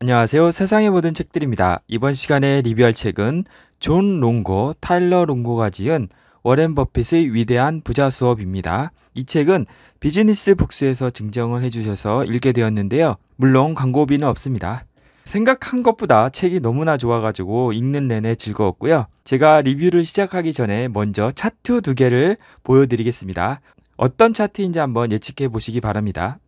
안녕하세요. 세상의 모든 책들입니다. 이번 시간에 리뷰할 책은 존 롱고, 타일러 롱고가 지은 워렌 버핏의 위대한 부자 수업입니다. 이 책은 비즈니스 북스에서 증정을 해주셔서 읽게 되었는데요. 물론 광고비는 없습니다. 생각한 것보다 책이 너무나 좋아가지고 읽는 내내 즐거웠고요. 제가 리뷰를 시작하기 전에 먼저 차트 두 개를 보여드리겠습니다. 어떤 차트인지 한번 예측해 보시기 바랍니다.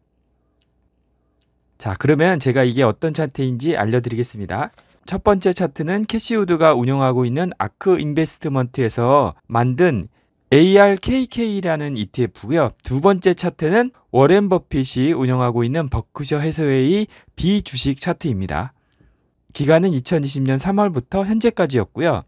자, 그러면 제가 이게 어떤 차트인지 알려드리겠습니다. 첫 번째 차트는 캐시우드가 운영하고 있는 아크 인베스트먼트에서 만든 ARKK라는 ETF고요. 두 번째 차트는 워렌 버핏이 운영하고 있는 버크셔 해서웨이 비 주식 차트입니다. 기간은 2020년 3월부터 현재까지였고요.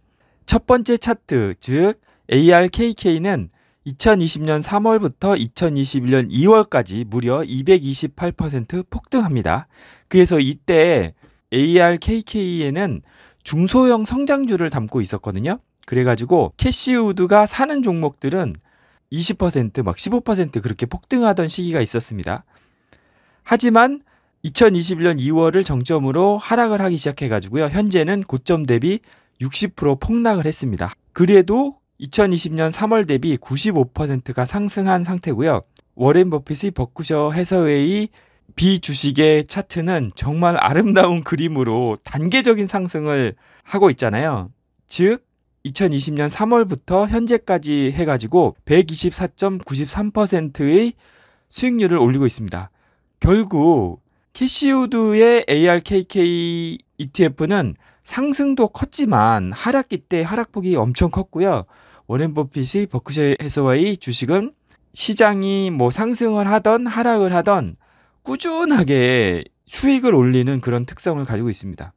첫 번째 차트, 즉 ARKK는 2020년 3월부터 2021년 2월까지 무려 228% 폭등합니다. 그래서 이때 ARKK에는 중소형 성장주를 담고 있었거든요. 그래가지고 캐시우드가 사는 종목들은 20%막 15% 그렇게 폭등하던 시기가 있었습니다. 하지만 2021년 2월을 정점으로 하락을 하기 시작해가지고요. 현재는 고점 대비 60% 폭락을 했습니다. 그래도 2020년 3월 대비 95%가 상승한 상태고요. 워렌 버핏의 버크셔 해서웨이 비주식의 차트는 정말 아름다운 그림으로 단계적인 상승을 하고 있잖아요. 즉 2020년 3월부터 현재까지 해가지고 124.93%의 수익률을 올리고 있습니다. 결국 캐시우드의 ARKK ETF는 상승도 컸지만 하락기 때 하락폭이 엄청 컸고요. 워렌 버핏이 버크셔 해서와의 주식은 시장이 뭐 상승을 하던 하락을 하던 꾸준하게 수익을 올리는 그런 특성을 가지고 있습니다.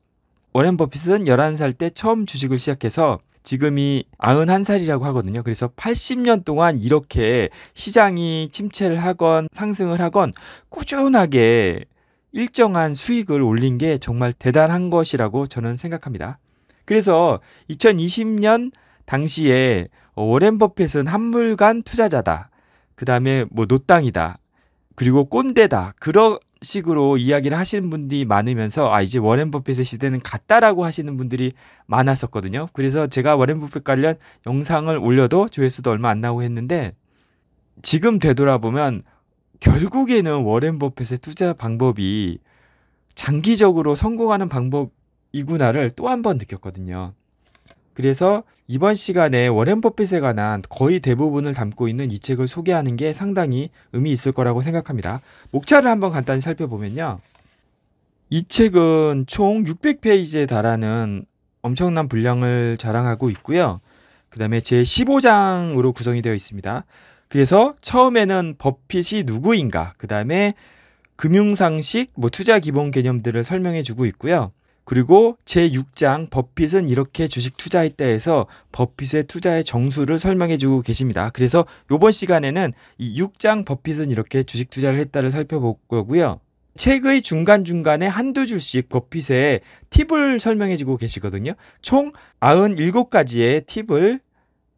워렌 버핏은 11살 때 처음 주식을 시작해서 지금이 91살이라고 하거든요. 그래서 80년 동안 이렇게 시장이 침체를 하건 상승을 하건 꾸준하게 일정한 수익을 올린 게 정말 대단한 것이라고 저는 생각합니다. 그래서 2020년 당시에 어, 워렌 버핏은 한물간 투자자다. 그 다음에 뭐 노땅이다. 그리고 꼰대다. 그런 식으로 이야기를 하시는 분들이 많으면서 아 이제 워렌 버핏의 시대는 갔다라고 하시는 분들이 많았었거든요. 그래서 제가 워렌 버핏 관련 영상을 올려도 조회수도 얼마 안 나오고 했는데 지금 되돌아보면 결국에는 워렌 버핏의 투자 방법이 장기적으로 성공하는 방법이구나를 또 한 번 느꼈거든요. 그래서 이번 시간에 워렌 버핏에 관한 거의 대부분을 담고 있는 이 책을 소개하는 게 상당히 의미 있을 거라고 생각합니다. 목차를 한번 간단히 살펴보면요. 이 책은 총 600페이지에 달하는 엄청난 분량을 자랑하고 있고요. 그 다음에 제 15장으로 구성이 되어 있습니다. 그래서 처음에는 버핏이 누구인가, 그 다음에 금융상식, 뭐 투자 기본 개념들을 설명해 주고 있고요. 그리고 제6장 버핏은 이렇게 주식 투자했다해서 버핏의 투자의 정수를 설명해 주고 계십니다. 그래서 이번 시간에는 이 6장 버핏은 이렇게 주식 투자를 했다를 살펴볼 거고요. 책의 중간중간에 한두 줄씩 버핏의 팁을 설명해 주고 계시거든요. 총 97가지의 팁을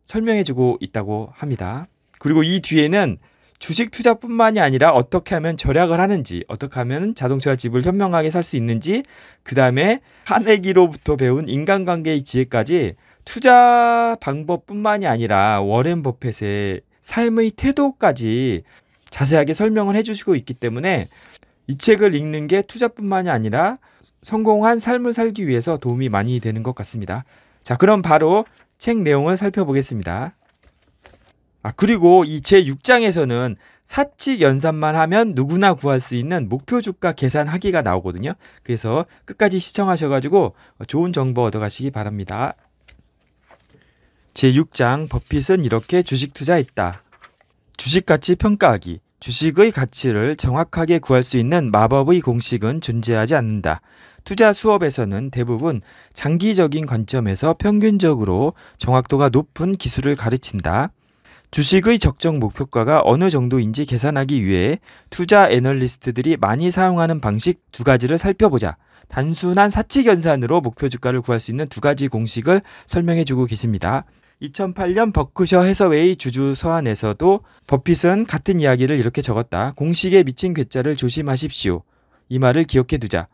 설명해 주고 있다고 합니다. 그리고 이 뒤에는 주식 투자뿐만이 아니라 어떻게 하면 절약을 하는지, 어떻게 하면 자동차와 집을 현명하게 살 수 있는지, 그 다음에 카네기로부터 배운 인간관계의 지혜까지 투자 방법뿐만이 아니라 워렌 버펫의 삶의 태도까지 자세하게 설명을 해주시고 있기 때문에 이 책을 읽는 게 투자뿐만이 아니라 성공한 삶을 살기 위해서 도움이 많이 되는 것 같습니다. 자, 그럼 바로 책 내용을 살펴보겠습니다. 아, 그리고 이 제6장에서는 사칙 연산만 하면 누구나 구할 수 있는 목표 주가 계산하기가 나오거든요. 그래서 끝까지 시청하셔가지고 좋은 정보 얻어가시기 바랍니다. 제6장 버핏은 이렇게 주식 투자했다. 주식 가치 평가하기. 주식의 가치를 정확하게 구할 수 있는 마법의 공식은 존재하지 않는다. 투자 수업에서는 대부분 장기적인 관점에서 평균적으로 정확도가 높은 기술을 가르친다. 주식의 적정 목표가가 어느 정도인지 계산하기 위해 투자 애널리스트들이 많이 사용하는 방식 두 가지를 살펴보자. 단순한 사치견산으로 목표 주가를 구할 수 있는 두 가지 공식을 설명해 주고 계십니다. 2008년 버크셔 해서웨이 주주 서한에서도 버핏은 같은 이야기를 이렇게 적었다. 공식에 미친 괴짜를 조심하십시오. 이 말을 기억해 두자.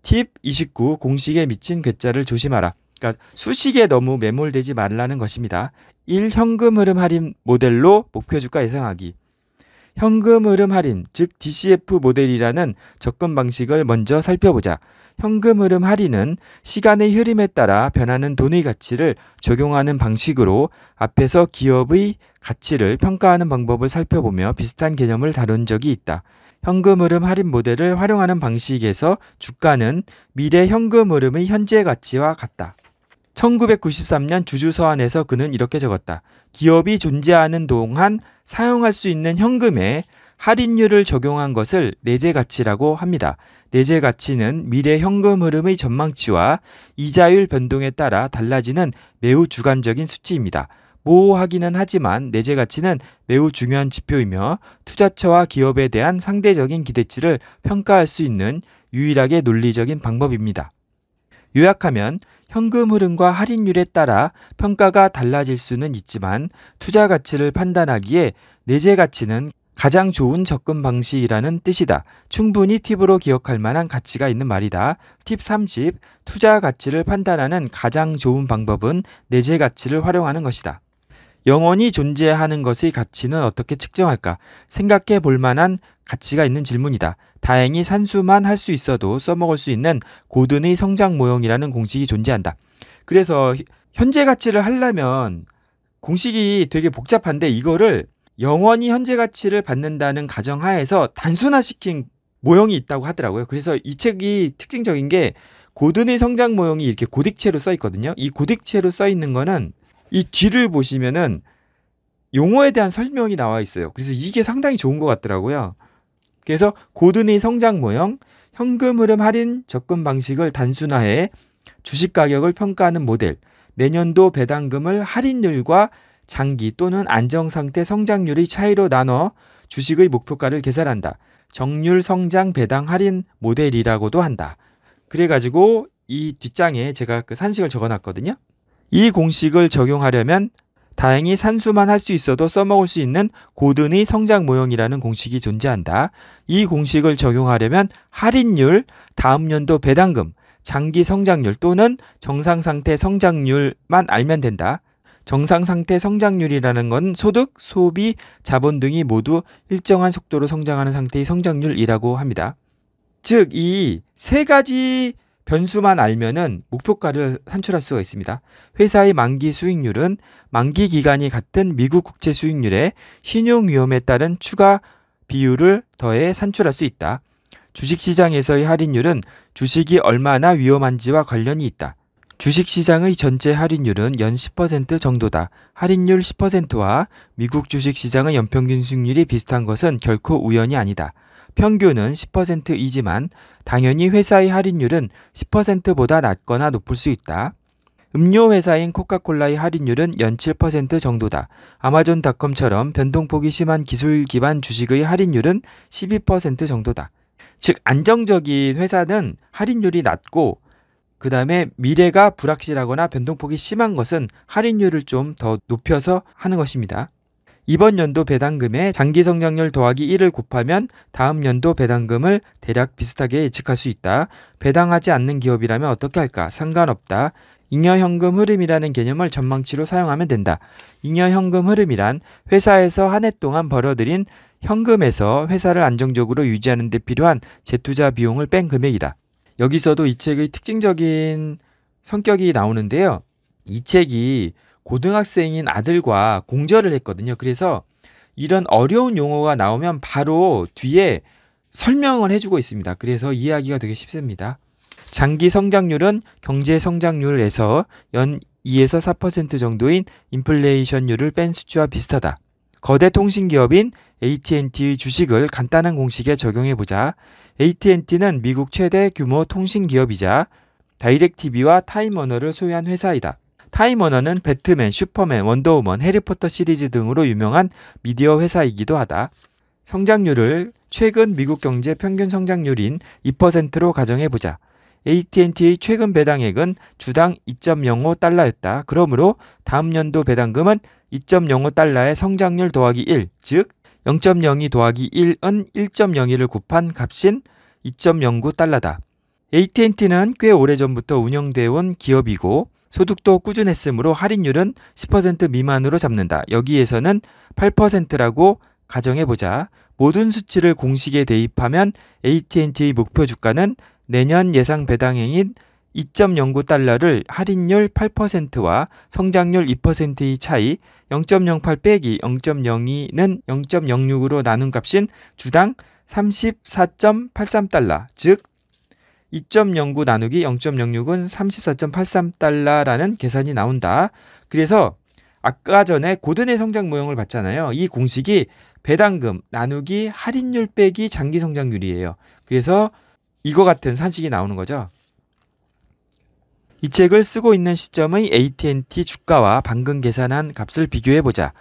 팁 29. 공식에 미친 괴짜를 조심하라. 그러니까 수식에 너무 매몰되지 말라는 것입니다. 1. 현금 흐름 할인 모델로 목표 주가 예상하기. 현금 흐름 할인, 즉 DCF 모델이라는 접근 방식을 먼저 살펴보자. 현금 흐름 할인은 시간의 흐름에 따라 변하는 돈의 가치를 적용하는 방식으로 앞에서 기업의 가치를 평가하는 방법을 살펴보며 비슷한 개념을 다룬 적이 있다. 현금 흐름 할인 모델을 활용하는 방식에서 주가는 미래 현금 흐름의 현재 가치와 같다. 1993년 주주서한에서 그는 이렇게 적었다. 기업이 존재하는 동안 사용할 수 있는 현금에 할인율을 적용한 것을 내재 가치라고 합니다. 내재 가치는 미래 현금 흐름의 전망치와 이자율 변동에 따라 달라지는 매우 주관적인 수치입니다. 모호하기는 하지만 내재 가치는 매우 중요한 지표이며 투자처와 기업에 대한 상대적인 기대치를 평가할 수 있는 유일하게 논리적인 방법입니다. 요약하면 현금 흐름과 할인율에 따라 평가가 달라질 수는 있지만 투자 가치를 판단하기에 내재 가치는 가장 좋은 접근 방식이라는 뜻이다. 충분히 팁으로 기억할 만한 가치가 있는 말이다. 팁 30. 투자 가치를 판단하는 가장 좋은 방법은 내재 가치를 활용하는 것이다. 영원히 존재하는 것의 가치는 어떻게 측정할까? 생각해 볼 만한 가치가 있는 질문이다. 다행히 산수만 할 수 있어도 써먹을 수 있는 고든의 성장 모형이라는 공식이 존재한다. 그래서 현재 가치를 하려면 공식이 되게 복잡한데 이거를 영원히 현재 가치를 받는다는 가정하에서 단순화시킨 모형이 있다고 하더라고요. 그래서 이 책이 특징적인 게 고든의 성장 모형이 이렇게 고딕체로 써 있거든요. 이 고딕체로 써 있는 거는 이 뒤를 보시면은 용어에 대한 설명이 나와 있어요. 그래서 이게 상당히 좋은 것 같더라고요. 그래서 고든의 성장 모형, 현금 흐름 할인 접근 방식을 단순화해 주식 가격을 평가하는 모델, 내년도 배당금을 할인율과 장기 또는 안정 상태 성장률의 차이로 나눠 주식의 목표가를 계산한다. 정률 성장 배당 할인 모델이라고도 한다. 그래가지고 이 뒷장에 제가 그 산식을 적어놨거든요. 이 공식을 적용하려면 다행히 산수만 할 수 있어도 써먹을 수 있는 고든의 성장 모형이라는 공식이 존재한다. 이 공식을 적용하려면 할인율, 다음 연도 배당금, 장기 성장률 또는 정상 상태 성장률만 알면 된다. 정상 상태 성장률이라는 건 소득, 소비, 자본 등이 모두 일정한 속도로 성장하는 상태의 성장률이라고 합니다. 즉, 이 세 가지 변수만 알면은 목표가를 산출할 수가 있습니다. 회사의 만기 수익률은 만기 기간이 같은 미국 국채 수익률에 신용 위험에 따른 추가 비율을 더해 산출할 수 있다. 주식 시장에서의 할인율은 주식이 얼마나 위험한지와 관련이 있다. 주식 시장의 전체 할인율은 연 10% 정도다. 할인율 10%와 미국 주식 시장의 연평균 수익률이 비슷한 것은 결코 우연이 아니다. 평균은 10%이지만 당연히 회사의 할인율은 10%보다 낮거나 높을 수 있다. 음료 회사인 코카콜라의 할인율은 연 7% 정도다. 아마존닷컴처럼 변동폭이 심한 기술 기반 주식의 할인율은 12% 정도다. 즉 안정적인 회사는 할인율이 낮고 그 다음에 미래가 불확실하거나 변동폭이 심한 것은 할인율을 좀 더 높여서 하는 것입니다. 이번 연도 배당금에 장기 성장률 더하기 1을 곱하면 다음 연도 배당금을 대략 비슷하게 예측할 수 있다. 배당하지 않는 기업이라면 어떻게 할까? 상관없다. 잉여현금 흐름이라는 개념을 전망치로 사용하면 된다. 잉여현금 흐름이란 회사에서 한 해 동안 벌어들인 현금에서 회사를 안정적으로 유지하는 데 필요한 재투자 비용을 뺀 금액이다. 여기서도 이 책의 특징적인 성격이 나오는데요. 이 책이 고등학생인 아들과 공절을 했거든요. 그래서 이런 어려운 용어가 나오면 바로 뒤에 설명을 해주고 있습니다. 그래서 이해하기가 되게 쉽습니다. 장기 성장률은 경제 성장률에서 연 2에서 4% 정도인 인플레이션율을 뺀 수치와 비슷하다. 거대 통신 기업인 AT&T의 주식을 간단한 공식에 적용해 보자. AT&T는 미국 최대 규모 통신 기업이자 다이렉 t 비와 타임워너를 소유한 회사이다. 타임 워너는 배트맨, 슈퍼맨, 원더우먼, 해리포터 시리즈 등으로 유명한 미디어 회사이기도 하다. 성장률을 최근 미국 경제 평균 성장률인 2%로 가정해보자. AT&T의 최근 배당액은 주당 2.05달러였다. 그러므로 다음 연도 배당금은 2.05달러의 성장률 더하기 1, 즉 0.02 더하기 1은 1.02를 곱한 값인 2.09달러다. AT&T는 꽤 오래전부터 운영되어 온 기업이고 소득도 꾸준했으므로 할인율은 10% 미만으로 잡는다. 여기에서는 8%라고 가정해보자. 모든 수치를 공식에 대입하면 AT&T의 목표 주가는 내년 예상 배당액인 2.09달러를 할인율 8%와 성장률 2%의 차이 0.08 빼기 0.02는 0.06으로 나눈 값인 주당 34.83달러, 즉2.09 나누기 0.06은 34.83달러라는 계산이 나온다. 그래서 아까 전에 고든의 성장 모형을 봤잖아요. 이 공식이 배당금 나누기 할인율 빼기 장기 성장률이에요. 그래서 이거 같은 산식이 나오는 거죠. 이 책을 쓰고 있는 시점의 AT&T 주가와 방금 계산한 값을 비교해 보자.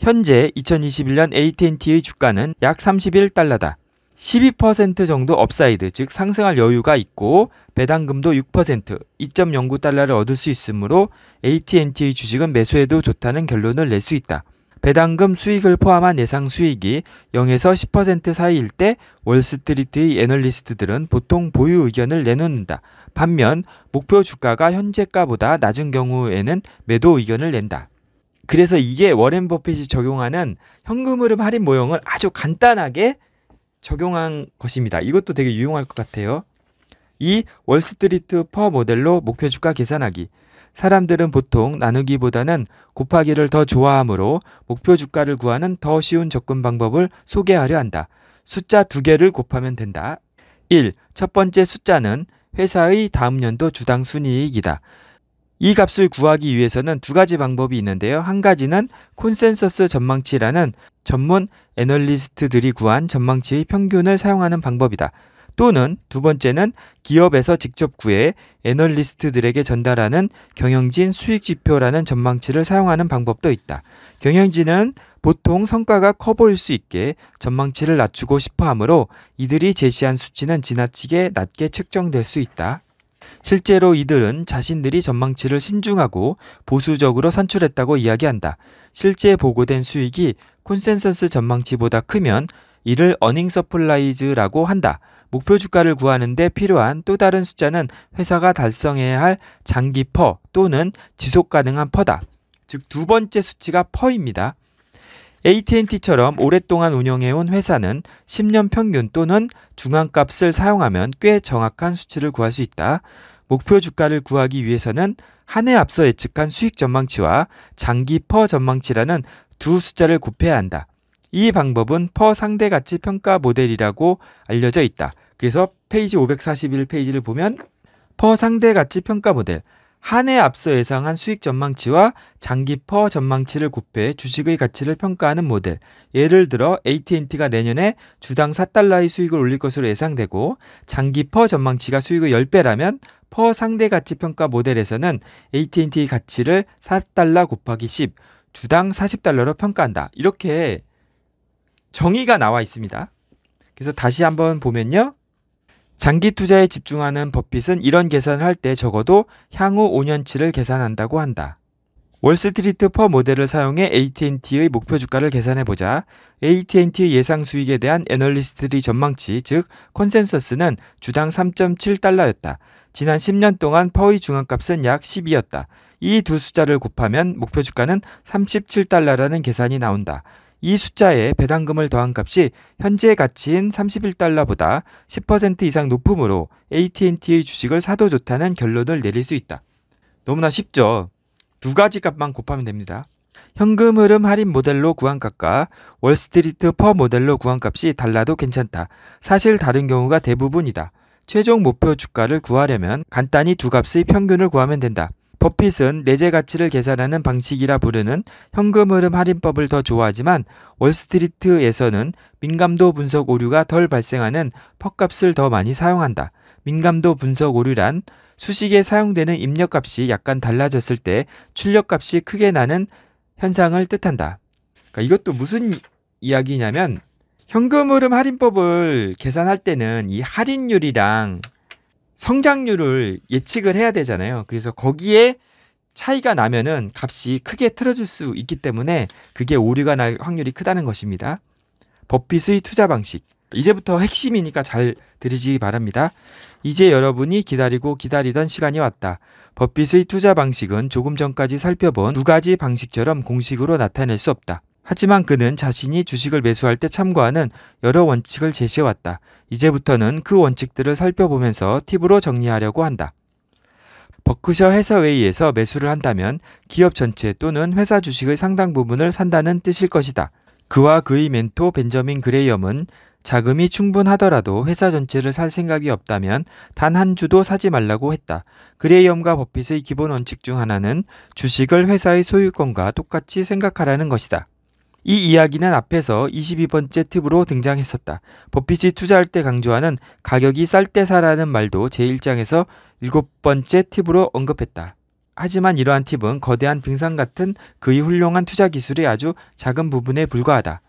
현재 2021년 AT&T의 주가는 약 31달러다. 12% 정도 업사이드, 즉 상승할 여유가 있고 배당금도 6%, 2.09달러를 얻을 수 있으므로 AT&T 주식은 매수해도 좋다는 결론을 낼 수 있다. 배당금 수익을 포함한 예상 수익이 0에서 10% 사이일 때 월스트리트의 애널리스트들은 보통 보유 의견을 내놓는다. 반면 목표 주가가 현재가보다 낮은 경우에는 매도 의견을 낸다. 그래서 이게 워렌 버핏이 적용하는 현금 흐름 할인 모형을 아주 간단하게 적용한 것입니다. 이것도 되게 유용할 것 같아요. 이 월스트리트 퍼 모델로 목표 주가 계산하기. 사람들은 보통 나누기보다는 곱하기를 더 좋아하므로 목표 주가를 구하는 더 쉬운 접근 방법을 소개하려 한다. 숫자 두 개를 곱하면 된다. 1. 첫 번째 숫자는 회사의 다음 연도 주당 순이익이다. 이 값을 구하기 위해서는 두 가지 방법이 있는데요. 한 가지는 콘센서스 전망치라는 전문 애널리스트들이 구한 전망치의 평균을 사용하는 방법이다. 또는 두 번째는 기업에서 직접 구해 애널리스트들에게 전달하는 경영진 수익 지표라는 전망치를 사용하는 방법도 있다. 경영진은 보통 성과가 커 보일 수 있게 전망치를 낮추고 싶어 하므로 이들이 제시한 수치는 지나치게 낮게 측정될 수 있다. 실제로 이들은 자신들이 전망치를 신중하고 보수적으로 산출했다고 이야기한다. 실제 보고된 수익이 콘센서스 전망치보다 크면 이를 어닝 서플라이즈라고 한다. 목표 주가를 구하는데 필요한 또 다른 숫자는 회사가 달성해야 할 장기 퍼 또는 지속 가능한 퍼다. 즉 두 번째 수치가 퍼입니다. AT&T처럼 오랫동안 운영해온 회사는 10년 평균 또는 중앙값을 사용하면 꽤 정확한 수치를 구할 수 있다. 목표 주가를 구하기 위해서는 한 해 앞서 예측한 수익 전망치와 장기 퍼 전망치라는 두 숫자를 곱해야 한다. 이 방법은 퍼상대 가치 평가 모델이라고 알려져 있다. 그래서 페이지 541 페이지를 보면 퍼상대 가치 평가 모델 한 해 앞서 예상한 수익 전망치와 장기 퍼 전망치를 곱해 주식의 가치를 평가하는 모델. 예를 들어 AT&T가 내년에 주당 4달러의 수익을 올릴 것으로 예상되고 장기 퍼 전망치가 수익의 10배라면 퍼 상대 가치 평가 모델에서는 AT&T 가치를 4달러 곱하기 10 주당 40달러로 평가한다. 이렇게 정의가 나와 있습니다. 그래서 다시 한번 보면요. 장기 투자에 집중하는 버핏은 이런 계산을 할 때 적어도 향후 5년치를 계산한다고 한다. 월스트리트 퍼 모델을 사용해 AT&T의 목표 주가를 계산해보자. AT&T 예상 수익에 대한 애널리스트들의 전망치, 즉 컨센서스는 주당 3.7달러였다. 지난 10년 동안 퍼의 중앙값은 약 10이었다. 이두 숫자를 곱하면 목표 주가는 37달러라는 계산이 나온다. 이 숫자에 배당금을 더한 값이 현재 가치인 31달러보다 10% 이상 높음으로 AT&T의 주식을 사도 좋다는 결론을 내릴 수 있다. 너무나 쉽죠. 두 가지 값만 곱하면 됩니다. 현금 흐름 할인 모델로 구한 값과 월스트리트 퍼 모델로 구한 값이 달라도 괜찮다. 사실 다른 경우가 대부분이다. 최종 목표 주가를 구하려면 간단히 두 값의 평균을 구하면 된다. 버핏은 내재 가치를 계산하는 방식이라 부르는 현금 흐름 할인법을 더 좋아하지만 월스트리트에서는 민감도 분석 오류가 덜 발생하는 퍼값을더 많이 사용한다. 민감도 분석 오류란 수식에 사용되는 입력값이 약간 달라졌을 때 출력값이 크게 나는 현상을 뜻한다. 그러니까 이것도 무슨 이야기냐면 현금 흐름 할인법을 계산할 때는 이 할인율이랑 성장률을 예측을 해야 되잖아요. 그래서 거기에 차이가 나면은 값이 크게 틀어질 수 있기 때문에 그게 오류가 날 확률이 크다는 것입니다. 버핏의 투자 방식. 이제부터 핵심이니까 잘 들으시기 바랍니다. 이제 여러분이 기다리고 기다리던 시간이 왔다. 버핏의 투자 방식은 조금 전까지 살펴본 두 가지 방식처럼 공식으로 나타낼 수 없다. 하지만 그는 자신이 주식을 매수할 때 참고하는 여러 원칙을 제시해왔다. 이제부터는 그 원칙들을 살펴보면서 팁으로 정리하려고 한다. 버크셔 해서웨이에서 매수를 한다면 기업 전체 또는 회사 주식의 상당 부분을 산다는 뜻일 것이다. 그와 그의 멘토 벤저민 그레이엄은 자금이 충분하더라도 회사 전체를 살 생각이 없다면 단 한 주도 사지 말라고 했다. 그레이엄과 버핏의 기본 원칙 중 하나는 주식을 회사의 소유권과 똑같이 생각하라는 것이다. 이 이야기는 앞에서 22번째 팁으로 등장했었다. 버핏이 투자할 때 강조하는 가격이 쌀 때 사라는 말도 제1장에서 7 번째 팁으로 언급했다. 하지만 이러한 팁은 거대한 빙산 같은 그의 훌륭한 투자 기술의 아주 작은 부분에 불과하다.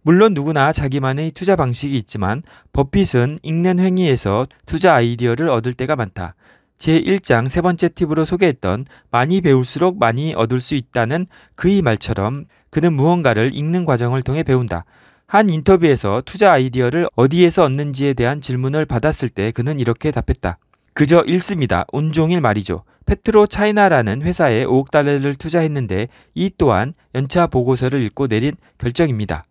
물론 누구나 자기만의 투자 방식이 있지만 버핏은 읽는 행위에서 투자 아이디어를 얻을 때가 많다. 제1장 세 번째 팁으로 소개했던 많이 배울수록 많이 얻을 수 있다는 그의 말처럼 그는 무언가를 읽는 과정을 통해 배운다. 한 인터뷰에서 투자 아이디어를 어디에서 얻는지에 대한 질문을 받았을 때 그는 이렇게 답했다. 그저 읽습니다. 온종일 말이죠. 페트로 차이나라는 회사에 5억 달러를 투자했는데 이 또한 연차 보고서를 읽고 내린 결정입니다.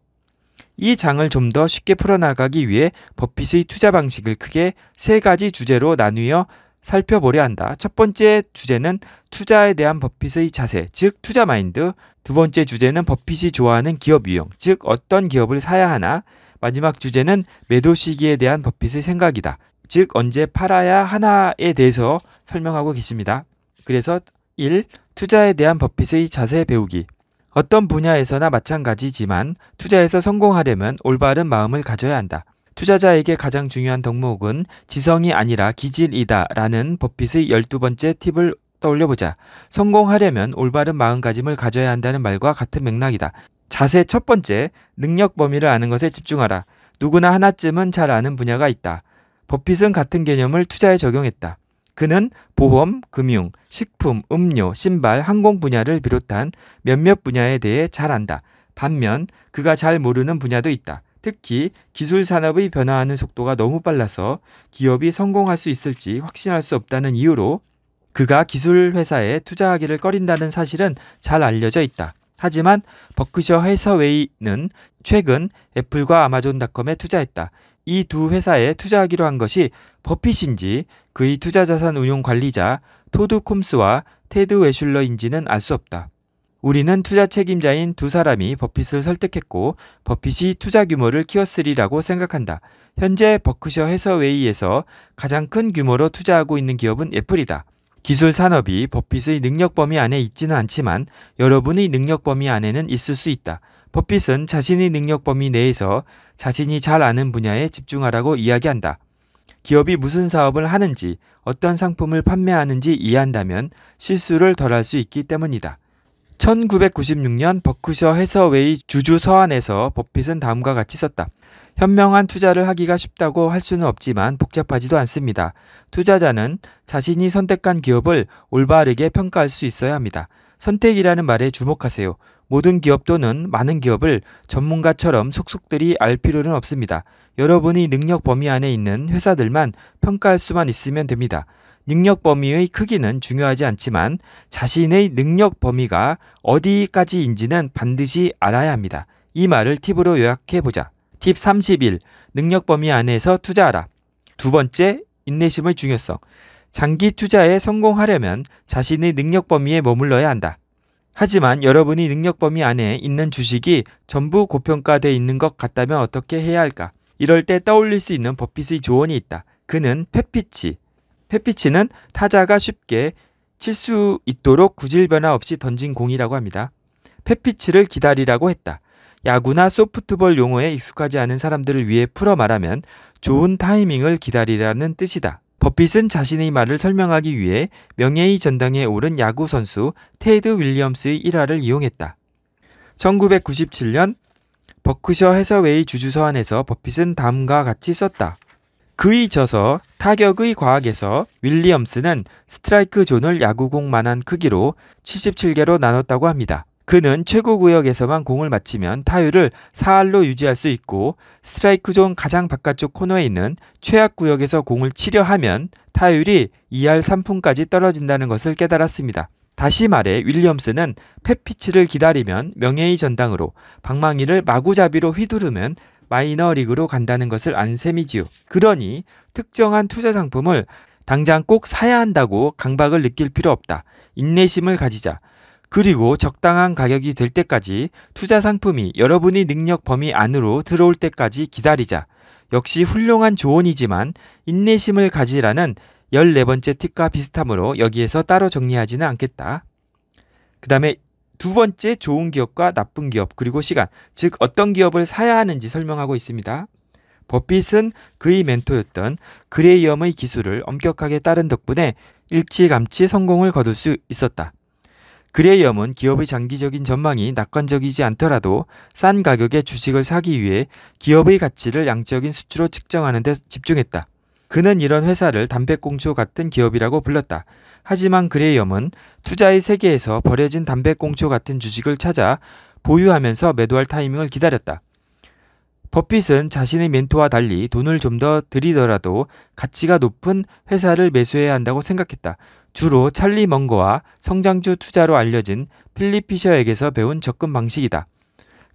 이 장을 좀 더 쉽게 풀어나가기 위해 버핏의 투자 방식을 크게 세 가지 주제로 나누어 살펴보려 한다. 첫 번째 주제는 투자에 대한 버핏의 자세, 즉 투자 마인드. 두 번째 주제는 버핏이 좋아하는 기업 유형, 즉 어떤 기업을 사야 하나. 마지막 주제는 매도 시기에 대한 버핏의 생각이다. 즉 언제 팔아야 하나에 대해서 설명하고 계십니다. 그래서 1. 투자에 대한 버핏의 자세 배우기. 어떤 분야에서나 마찬가지지만 투자에서 성공하려면 올바른 마음을 가져야 한다. 투자자에게 가장 중요한 덕목은 지성이 아니라 기질이다라는 버핏의 12번째 팁을 떠올려보자. 성공하려면 올바른 마음가짐을 가져야 한다는 말과 같은 맥락이다. 자세 첫 번째, 능력 범위를 아는 것에 집중하라. 누구나 하나쯤은 잘 아는 분야가 있다. 버핏은 같은 개념을 투자에 적용했다. 그는 보험, 금융, 식품, 음료, 신발, 항공 분야를 비롯한 몇몇 분야에 대해 잘 안다. 반면 그가 잘 모르는 분야도 있다. 특히 기술 산업의 변화하는 속도가 너무 빨라서 기업이 성공할 수 있을지 확신할 수 없다는 이유로 그가 기술 회사에 투자하기를 꺼린다는 사실은 잘 알려져 있다. 하지만 버크셔 해서웨이는 최근 애플과 아마존닷컴에 투자했다. 이 두 회사에 투자하기로 한 것이 버핏인지 그의 투자자산 운용 관리자 토드 콤스와 테드 웨슐러인지는 알 수 없다. 우리는 투자 책임자인 두 사람이 버핏을 설득했고 버핏이 투자 규모를 키웠으리라고 생각한다. 현재 버크셔 해서웨이에서 가장 큰 규모로 투자하고 있는 기업은 애플이다. 기술 산업이 버핏의 능력 범위 안에 있지는 않지만 여러분의 능력 범위 안에는 있을 수 있다. 버핏은 자신의 능력 범위 내에서 자신이 잘 아는 분야에 집중하라고 이야기한다. 기업이 무슨 사업을 하는지, 어떤 상품을 판매하는지 이해한다면 실수를 덜할 수 있기 때문이다. 1996년 버크셔 해서웨이 주주 서안에서 버핏은 다음과 같이 썼다. 현명한 투자를 하기가 쉽다고 할 수는 없지만 복잡하지도 않습니다. 투자자는 자신이 선택한 기업을 올바르게 평가할 수 있어야 합니다. 선택이라는 말에 주목하세요. 모든 기업 또는 많은 기업을 전문가처럼 속속들이 알 필요는 없습니다. 여러분이 능력 범위 안에 있는 회사들만 평가할 수만 있으면 됩니다. 능력 범위의 크기는 중요하지 않지만 자신의 능력 범위가 어디까지인지는 반드시 알아야 합니다. 이 말을 팁으로 요약해보자. 팁 31. 능력 범위 안에서 투자하라. 두 번째, 인내심의 중요성. 장기 투자에 성공하려면 자신의 능력 범위에 머물러야 한다. 하지만 여러분이 능력 범위 안에 있는 주식이 전부 고평가돼 있는 것 같다면 어떻게 해야 할까? 이럴 때 떠올릴 수 있는 버핏의 조언이 있다. 그는 페피치, 펫피치는 타자가 쉽게 칠 수 있도록 구질 변화 없이 던진 공이라고 합니다. 펫피치를 기다리라고 했다. 야구나 소프트볼 용어에 익숙하지 않은 사람들을 위해 풀어 말하면 좋은 타이밍을 기다리라는 뜻이다. 버핏은 자신의 말을 설명하기 위해 명예의 전당에 오른 야구 선수 테드 윌리엄스의 일화를 이용했다. 1997년 버크셔 해서웨이 주주서안에서 버핏은 다음과 같이 썼다. 그의 저서 타격의 과학에서 윌리엄스는 스트라이크 존을 야구공만한 크기로 77개로 나눴다고 합니다. 그는 최고 구역에서만 공을 맞히면 타율을 4할로 유지할 수 있고 스트라이크 존 가장 바깥쪽 코너에 있는 최악 구역에서 공을 치려 하면 타율이 2할 3푼까지 떨어진다는 것을 깨달았습니다. 다시 말해 윌리엄스는 펫피치를 기다리면 명예의 전당으로 방망이를 마구잡이로 휘두르면 마이너리그로 간다는 것을 안 셈이지요. 그러니 특정한 투자 상품을 당장 꼭 사야 한다고 강박을 느낄 필요 없다. 인내심을 가지자. 그리고 적당한 가격이 될 때까지 투자 상품이 여러분의 능력 범위 안으로 들어올 때까지 기다리자. 역시 훌륭한 조언이지만 인내심을 가지라는 14번째 팁과 비슷함으로 여기에서 따로 정리하지는 않겠다. 그 다음에 두 번째 좋은 기업과 나쁜 기업 그리고 시간 즉 어떤 기업을 사야 하는지 설명하고 있습니다. 버핏은 그의 멘토였던 그레이엄의 기술을 엄격하게 따른 덕분에 일찌감치 성공을 거둘 수 있었다. 그레이엄은 기업의 장기적인 전망이 낙관적이지 않더라도 싼가격의 주식을 사기 위해 기업의 가치를 양적인 수치로 측정하는 데 집중했다. 그는 이런 회사를 담배꽁초 같은 기업이라고 불렀다. 하지만 그레이엄은 투자의 세계에서 버려진 담배꽁초 같은 주식을 찾아 보유하면서 매도할 타이밍을 기다렸다. 버핏은 자신의 멘토와 달리 돈을 좀 더 들이더라도 가치가 높은 회사를 매수해야 한다고 생각했다. 주로 찰리 먼거와 성장주 투자로 알려진 필리 피셔에게서 배운 접근 방식이다.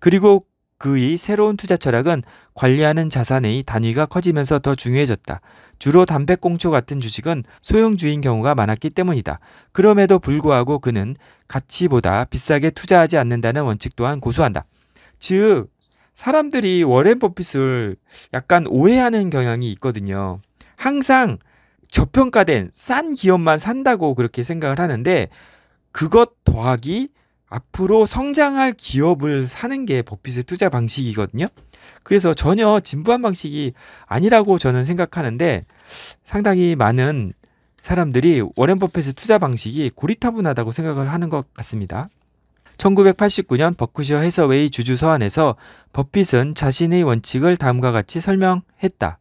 그리고 그의 새로운 투자 철학은 관리하는 자산의 단위가 커지면서 더 중요해졌다. 주로 담배꽁초 같은 주식은 소형주인 경우가 많았기 때문이다. 그럼에도 불구하고 그는 가치보다 비싸게 투자하지 않는다는 원칙 또한 고수한다. 즉, 사람들이 워렌 버핏을 약간 오해하는 경향이 있거든요. 항상 저평가된 싼 기업만 산다고 그렇게 생각을 하는데 그것 더하기 앞으로 성장할 기업을 사는 게 버핏의 투자 방식이거든요. 그래서 전혀 진부한 방식이 아니라고 저는 생각하는데 상당히 많은 사람들이 워렌 버핏의 투자 방식이 고리타분하다고 생각을 하는 것 같습니다. 1989년 버크셔 해서웨이 주주 서한에서 버핏은 자신의 원칙을 다음과 같이 설명했다.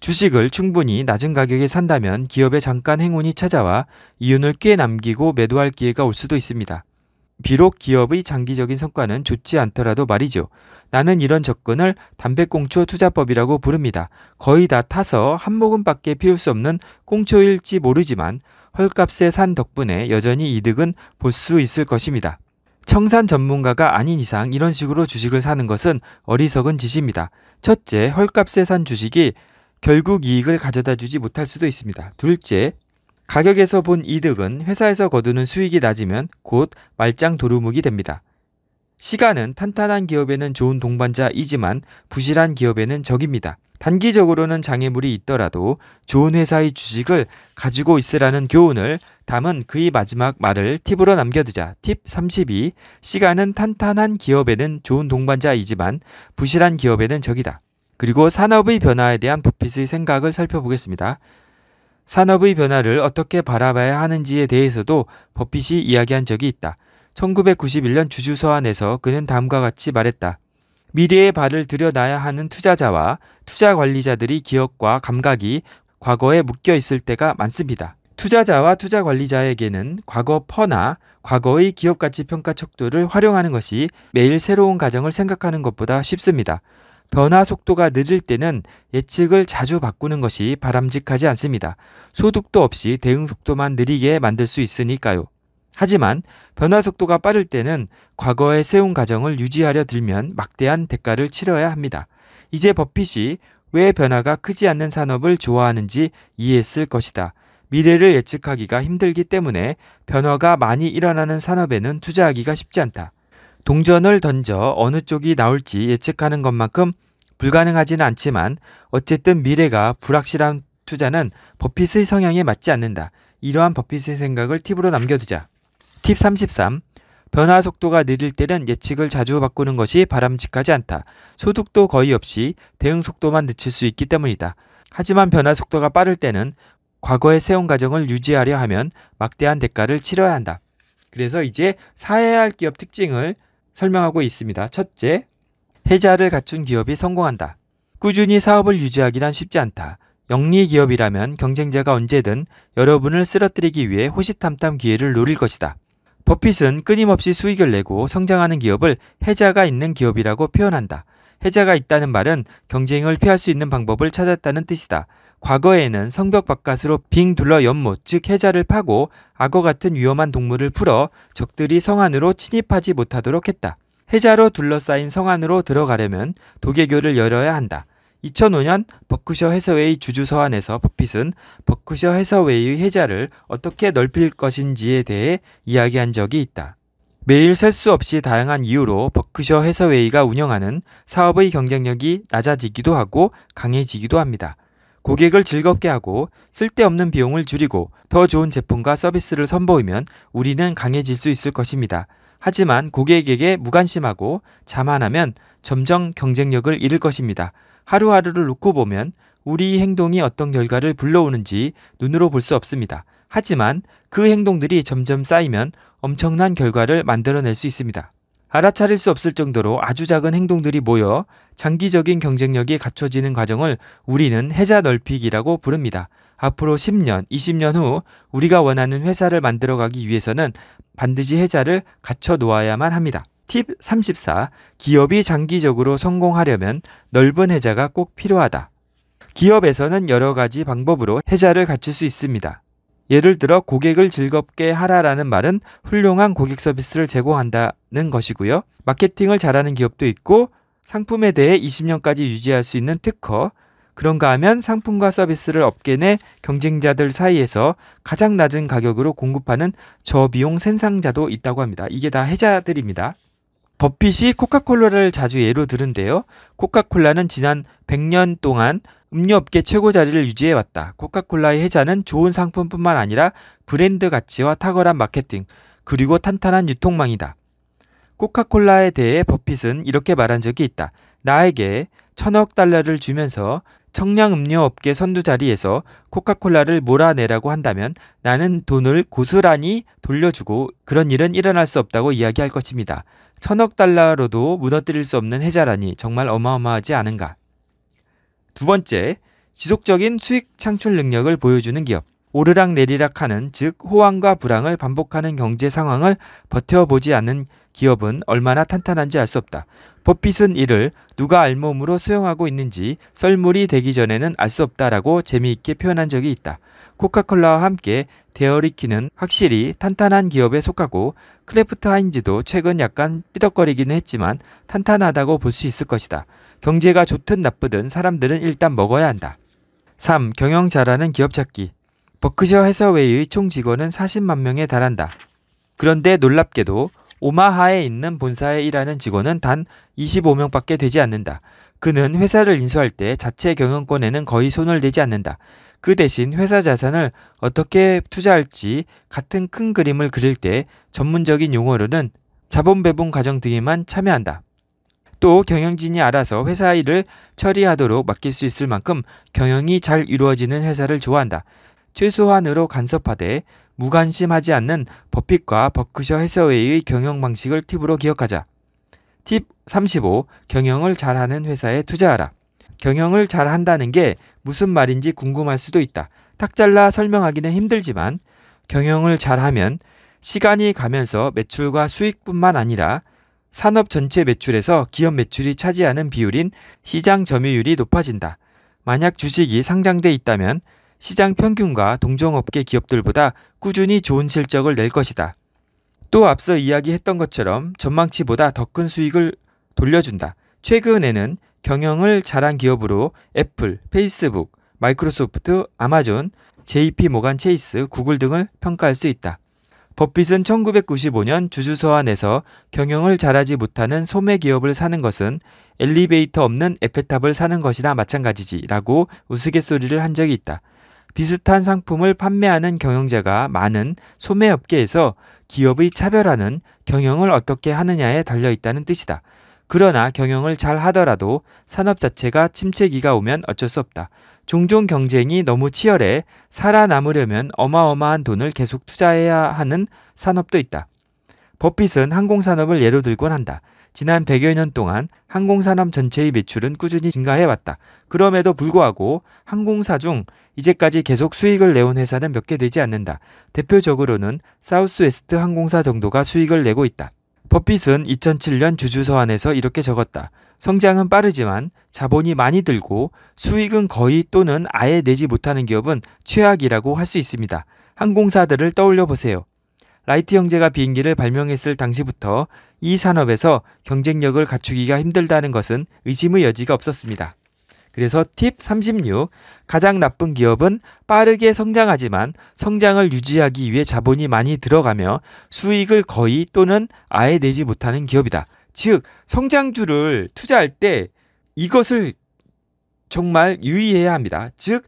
주식을 충분히 낮은 가격에 산다면 기업에 잠깐 행운이 찾아와 이윤을 꽤 남기고 매도할 기회가 올 수도 있습니다. 비록 기업의 장기적인 성과는 좋지 않더라도 말이죠. 나는 이런 접근을 담배꽁초 투자법이라고 부릅니다. 거의 다 타서 한 모금밖에 피울 수 없는 꽁초일지 모르지만 헐값에 산 덕분에 여전히 이득은 볼 수 있을 것입니다. 청산 전문가가 아닌 이상 이런 식으로 주식을 사는 것은 어리석은 짓입니다. 첫째, 헐값에 산 주식이 결국 이익을 가져다 주지 못할 수도 있습니다. 둘째, 가격에서 본 이득은 회사에서 거두는 수익이 낮으면 곧 말짱 도루묵이 됩니다. 시간은 탄탄한 기업에는 좋은 동반자이지만 부실한 기업에는 적입니다. 단기적으로는 장애물이 있더라도 좋은 회사의 주식을 가지고 있으라는 교훈을 담은 그의 마지막 말을 팁으로 남겨두자. 팁 32. 시간은 탄탄한 기업에는 좋은 동반자이지만 부실한 기업에는 적이다. 그리고 산업의 변화에 대한 부핏의 생각을 살펴보겠습니다. 산업의 변화를 어떻게 바라봐야 하는지에 대해서도 버핏이 이야기한 적이 있다. 1991년 주주서한에서 그는 다음과 같이 말했다. 미래의 발을 들여놔야 하는 투자자와 투자 관리자들이 기억과 감각이 과거에 묶여 있을 때가 많습니다. 투자자와 투자 관리자에게는 과거 퍼나 과거의 기업 가치 평가 척도를 활용하는 것이 매일 새로운 가정을 생각하는 것보다 쉽습니다. 변화 속도가 느릴 때는 예측을 자주 바꾸는 것이 바람직하지 않습니다. 소득도 없이 대응 속도만 느리게 만들 수 있으니까요. 하지만 변화 속도가 빠를 때는 과거에 세운 가정을 유지하려 들면 막대한 대가를 치러야 합니다. 이제 버핏이 왜 변화가 크지 않는 산업을 좋아하는지 이해했을 것이다. 미래를 예측하기가 힘들기 때문에 변화가 많이 일어나는 산업에는 투자하기가 쉽지 않다. 동전을 던져 어느 쪽이 나올지 예측하는 것만큼 불가능하진 않지만 어쨌든 미래가 불확실한 투자는 버핏의 성향에 맞지 않는다. 이러한 버핏의 생각을 팁으로 남겨두자. 팁 33. 변화 속도가 느릴 때는 예측을 자주 바꾸는 것이 바람직하지 않다. 소득도 거의 없이 대응 속도만 늦출 수 있기 때문이다. 하지만 변화 속도가 빠를 때는 과거의 세운 과정을 유지하려 하면 막대한 대가를 치러야 한다. 그래서 이제 사야 할 기업 특징을 설명하고 있습니다. 첫째, 해자를 갖춘 기업이 성공한다. 꾸준히 사업을 유지하기란 쉽지 않다. 영리 기업이라면 경쟁자가 언제든 여러분을 쓰러뜨리기 위해 호시탐탐 기회를 노릴 것이다. 버핏은 끊임없이 수익을 내고 성장하는 기업을 해자가 있는 기업이라고 표현한다. 해자가 있다는 말은 경쟁을 피할 수 있는 방법을 찾았다는 뜻이다. 과거에는 성벽 바깥으로 빙 둘러 연못 즉 해자를 파고 악어 같은 위험한 동물을 풀어 적들이 성 안으로 침입하지 못하도록 했다. 해자로 둘러싸인 성 안으로 들어가려면 도개교를 열어야 한다. 2005년 버크셔 해서웨이 주주 서안에서 버핏은 버크셔 해서웨이의 해자를 어떻게 넓힐 것인지에 대해 이야기한 적이 있다. 매일 셀 수 없이 다양한 이유로 버크셔 해서웨이가 운영하는 사업의 경쟁력이 낮아지기도 하고 강해지기도 합니다. 고객을 즐겁게 하고 쓸데없는 비용을 줄이고 더 좋은 제품과 서비스를 선보이면 우리는 강해질 수 있을 것입니다. 하지만 고객에게 무관심하고 자만하면 점점 경쟁력을 잃을 것입니다. 하루하루를 놓고 보면 우리 행동이 어떤 결과를 불러오는지 눈으로 볼 수 없습니다. 하지만 그 행동들이 점점 쌓이면 엄청난 결과를 만들어낼 수 있습니다. 알아차릴 수 없을 정도로 아주 작은 행동들이 모여 장기적인 경쟁력이 갖춰지는 과정을 우리는 해자 넓히기라고 부릅니다. 앞으로 10년, 20년 후 우리가 원하는 회사를 만들어가기 위해서는 반드시 해자를 갖춰 놓아야만 합니다. 팁 34. 기업이 장기적으로 성공하려면 넓은 해자가 꼭 필요하다. 기업에서는 여러 가지 방법으로 해자를 갖출 수 있습니다. 예를 들어 고객을 즐겁게 하라라는 말은 훌륭한 고객 서비스를 제공한다는 것이고요. 마케팅을 잘하는 기업도 있고 상품에 대해 20년까지 유지할 수 있는 특허, 그런가 하면 상품과 서비스를 업계 내 경쟁자들 사이에서 가장 낮은 가격으로 공급하는 저비용 생산자도 있다고 합니다. 이게 다 해자들입니다. 버핏이 코카콜라를 자주 예로 드는데요. 코카콜라는 지난 100년 동안 음료업계 최고 자리를 유지해왔다. 코카콜라의 해자는 좋은 상품뿐만 아니라 브랜드 가치와 탁월한 마케팅, 그리고 탄탄한 유통망이다. 코카콜라에 대해 버핏은 이렇게 말한 적이 있다. 나에게 천억 달러를 주면서 청량 음료 업계 선두 자리에서 코카콜라를 몰아내라고 한다면 나는 돈을 고스란히 돌려주고 그런 일은 일어날 수 없다고 이야기할 것입니다. 천억 달러로도 무너뜨릴 수 없는 해자라니 정말 어마어마하지 않은가. 두 번째, 지속적인 수익 창출 능력을 보여주는 기업. 오르락 내리락 하는 즉 호황과 불황을 반복하는 경제 상황을 버텨보지 않는 기업은 얼마나 탄탄한지 알 수 없다. 버핏은 이를 누가 알몸으로 수용하고 있는지 썰물이 되기 전에는 알 수 없다라고 재미있게 표현한 적이 있다. 코카콜라와 함께 데어리키는 확실히 탄탄한 기업에 속하고 크래프트 하인즈도 최근 약간 삐덕거리기는 했지만 탄탄하다고 볼 수 있을 것이다. 경제가 좋든 나쁘든 사람들은 일단 먹어야 한다. 3. 경영 잘하는 기업 찾기. 버크셔 해서웨이의 총 직원은 40만 명에 달한다. 그런데 놀랍게도 오마하에 있는 본사에 일하는 직원은 단 25명밖에 되지 않는다. 그는 회사를 인수할 때 자체 경영권에는 거의 손을 대지 않는다. 그 대신 회사 자산을 어떻게 투자할지 같은 큰 그림을 그릴 때 전문적인 용어로는 자본 배분 과정 등에만 참여한다. 또 경영진이 알아서 회사 일을 처리하도록 맡길 수 있을 만큼 경영이 잘 이루어지는 회사를 좋아한다. 최소한으로 간섭하되 무관심하지 않는 버핏과 버크셔 해서웨이의 경영 방식을 팁으로 기억하자. 팁 35. 경영을 잘하는 회사에 투자하라. 경영을 잘한다는 게 무슨 말인지 궁금할 수도 있다. 탁 잘라 설명하기는 힘들지만 경영을 잘하면 시간이 가면서 매출과 수익뿐만 아니라 산업 전체 매출에서 기업 매출이 차지하는 비율인 시장 점유율이 높아진다. 만약 주식이 상장돼 있다면 시장 평균과 동종업계 기업들보다 꾸준히 좋은 실적을 낼 것이다. 또 앞서 이야기했던 것처럼 전망치보다 더 큰 수익을 돌려준다. 최근에는 경영을 잘한 기업으로 애플, 페이스북, 마이크로소프트, 아마존, JP 모간 체이스, 구글 등을 평가할 수 있다. 버핏은 1995년 주주서 안에서 경영을 잘하지 못하는 소매 기업을 사는 것은 엘리베이터 없는 에펠탑을 사는 것이나 마찬가지지라고 우스갯소리를 한 적이 있다. 비슷한 상품을 판매하는 경영자가 많은 소매업계에서 기업의 차별화는 경영을 어떻게 하느냐에 달려 있다는 뜻이다. 그러나 경영을 잘 하더라도 산업 자체가 침체기가 오면 어쩔 수 없다. 종종 경쟁이 너무 치열해 살아남으려면 어마어마한 돈을 계속 투자해야 하는 산업도 있다. 버핏은 항공산업을 예로 들곤 한다. 지난 100여 년 동안 항공산업 전체의 매출은 꾸준히 증가해왔다. 그럼에도 불구하고 항공사 중 이제까지 계속 수익을 내온 회사는 몇 개 되지 않는다. 대표적으로는 사우스웨스트 항공사 정도가 수익을 내고 있다. 버핏은 2007년 주주서한에서 이렇게 적었다. 성장은 빠르지만 자본이 많이 들고 수익은 거의 또는 아예 내지 못하는 기업은 최악이라고 할 수 있습니다. 항공사들을 떠올려 보세요. 라이트 형제가 비행기를 발명했을 당시부터 이 산업에서 경쟁력을 갖추기가 힘들다는 것은 의심의 여지가 없었습니다. 그래서 팁 36. 가장 나쁜 기업은 빠르게 성장하지만 성장을 유지하기 위해 자본이 많이 들어가며 수익을 거의 또는 아예 내지 못하는 기업이다. 즉, 성장주를 투자할 때 이것을 정말 유의해야 합니다. 즉,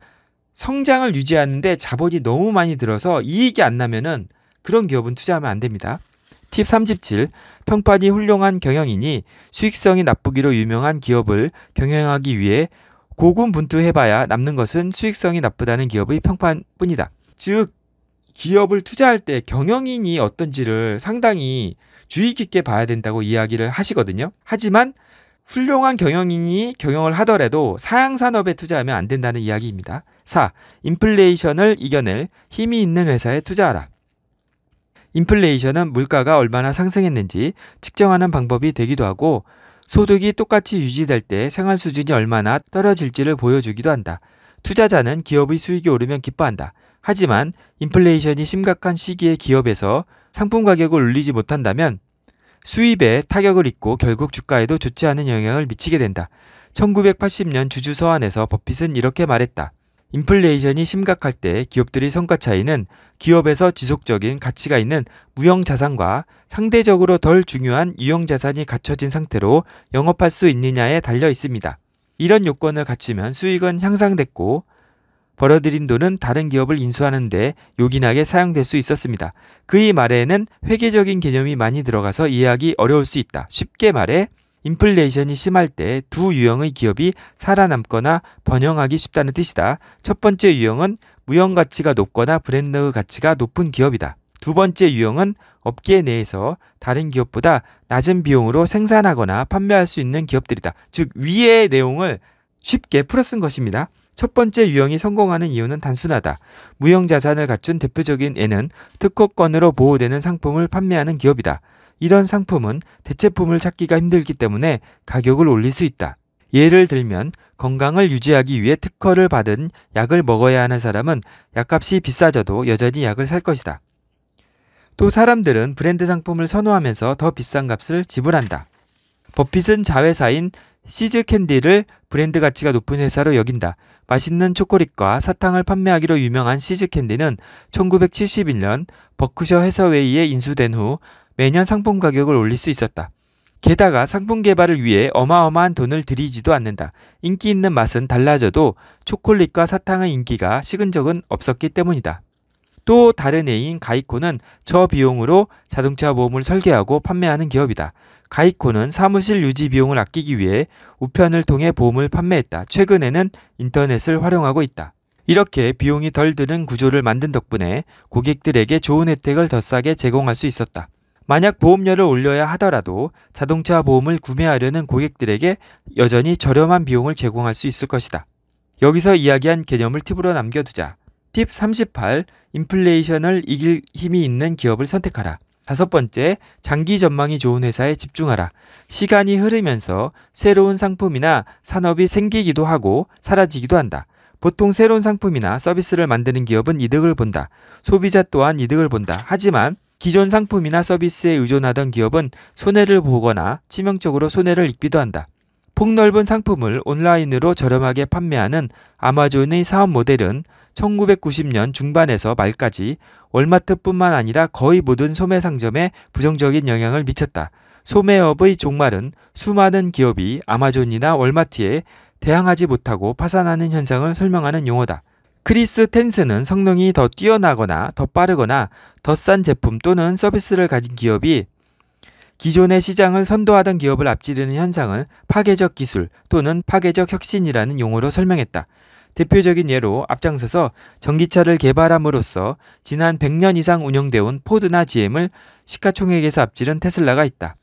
성장을 유지하는데 자본이 너무 많이 들어서 이익이 안 나면은 그런 기업은 투자하면 안 됩니다. 팁 37. 평판이 훌륭한 경영인이 수익성이 나쁘기로 유명한 기업을 경영하기 위해 고군분투해봐야 남는 것은 수익성이 나쁘다는 기업의 평판뿐이다. 즉 기업을 투자할 때 경영인이 어떤지를 상당히 주의 깊게 봐야 된다고 이야기를 하시거든요. 하지만 훌륭한 경영인이 경영을 하더라도 사양 산업에 투자하면 안 된다는 이야기입니다. 4. 인플레이션을 이겨낼 힘이 있는 회사에 투자하라. 인플레이션은 물가가 얼마나 상승했는지 측정하는 방법이 되기도 하고 소득이 똑같이 유지될 때 생활 수준이 얼마나 떨어질지를 보여주기도 한다. 투자자는 기업의 수익이 오르면 기뻐한다. 하지만 인플레이션이 심각한 시기에 기업에서 상품 가격을 올리지 못한다면 수입에 타격을 입고 결국 주가에도 좋지 않은 영향을 미치게 된다. 1980년 주주 서한에서 버핏은 이렇게 말했다. 인플레이션이 심각할 때 기업들의 성과 차이는 기업에서 지속적인 가치가 있는 무형 자산과 상대적으로 덜 중요한 유형 자산이 갖춰진 상태로 영업할 수 있느냐에 달려 있습니다. 이런 요건을 갖추면 수익은 향상됐고 벌어들인 돈은 다른 기업을 인수하는데 요긴하게 사용될 수 있었습니다. 그의 말에는 회계적인 개념이 많이 들어가서 이해하기 어려울 수 있다. 쉽게 말해 인플레이션이 심할 때 두 유형의 기업이 살아남거나 번영하기 쉽다는 뜻이다. 첫 번째 유형은 무형 가치가 높거나 브랜드 가치가 높은 기업이다. 두 번째 유형은 업계 내에서 다른 기업보다 낮은 비용으로 생산하거나 판매할 수 있는 기업들이다. 즉 위의 내용을 쉽게 풀어 쓴 것입니다. 첫 번째 유형이 성공하는 이유는 단순하다. 무형 자산을 갖춘 대표적인 애는 특허권으로 보호되는 상품을 판매하는 기업이다. 이런 상품은 대체품을 찾기가 힘들기 때문에 가격을 올릴 수 있다. 예를 들면 건강을 유지하기 위해 특허를 받은 약을 먹어야 하는 사람은 약값이 비싸져도 여전히 약을 살 것이다. 또 사람들은 브랜드 상품을 선호하면서 더 비싼 값을 지불한다. 버핏은 자회사인 시즈 캔디를 브랜드 가치가 높은 회사로 여긴다. 맛있는 초콜릿과 사탕을 판매하기로 유명한 시즈 캔디는 1971년 버크셔 회사회의에 인수된 후 매년 상품 가격을 올릴 수 있었다. 게다가 상품 개발을 위해 어마어마한 돈을 들이지도 않는다. 인기 있는 맛은 달라져도 초콜릿과 사탕의 인기가 식은 적은 없었기 때문이다. 또 다른 애인 가이코는 저 비용으로 자동차 보험을 설계하고 판매하는 기업이다. 가이코는 사무실 유지 비용을 아끼기 위해 우편을 통해 보험을 판매했다. 최근에는 인터넷을 활용하고 있다. 이렇게 비용이 덜 드는 구조를 만든 덕분에 고객들에게 좋은 혜택을 더 싸게 제공할 수 있었다. 만약 보험료를 올려야 하더라도 자동차 보험을 구매하려는 고객들에게 여전히 저렴한 비용을 제공할 수 있을 것이다. 여기서 이야기한 개념을 팁으로 남겨두자. 팁 38. 인플레이션을 이길 힘이 있는 기업을 선택하라. 다섯 번째, 장기 전망이 좋은 회사에 집중하라. 시간이 흐르면서 새로운 상품이나 산업이 생기기도 하고 사라지기도 한다. 보통 새로운 상품이나 서비스를 만드는 기업은 이득을 본다. 소비자 또한 이득을 본다. 하지만 기존 상품이나 서비스에 의존하던 기업은 손해를 보거나 치명적으로 손해를 입기도 한다. 폭넓은 상품을 온라인으로 저렴하게 판매하는 아마존의 사업 모델은 1990년 중반에서 말까지 월마트뿐만 아니라 거의 모든 소매 상점에 부정적인 영향을 미쳤다. 소매업의 종말은 수많은 기업이 아마존이나 월마트에 대항하지 못하고 파산하는 현상을 설명하는 용어다. 크리스 텐스는 성능이 더 뛰어나거나 더 빠르거나 더 싼 제품 또는 서비스를 가진 기업이 기존의 시장을 선도하던 기업을 앞지르는 현상을 파괴적 기술 또는 파괴적 혁신이라는 용어로 설명했다. 대표적인 예로 앞장서서 전기차를 개발함으로써 지난 100년 이상 운영되어 온 포드나 GM을 시가총액에서 앞지른 테슬라가 있다.